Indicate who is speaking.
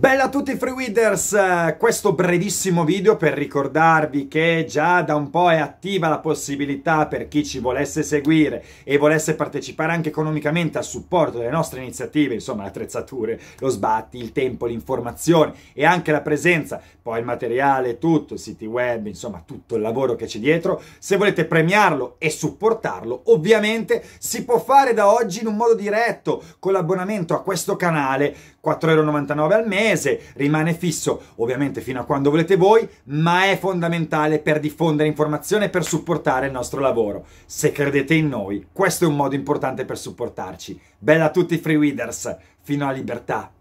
Speaker 1: Bella a tutti freeweeders! Questo brevissimo video per ricordarvi che già da un po' è attiva la possibilità per chi ci volesse seguire e volesse partecipare anche economicamente al supporto delle nostre iniziative, insomma attrezzature, lo sbatti, il tempo, l'informazione e anche la presenza, poi il materiale, tutto, siti web, insomma tutto il lavoro che c'è dietro. Se volete premiarlo e supportarlo, ovviamente si può fare da oggi in un modo diretto con l'abbonamento a questo canale, 4,99 al mese mese, rimane fisso ovviamente fino a quando volete voi, ma è fondamentale per diffondere informazione e per supportare il nostro lavoro. Se credete in noi, questo è un modo importante per supportarci. Bella a tutti i free readers, fino alla
Speaker 2: libertà.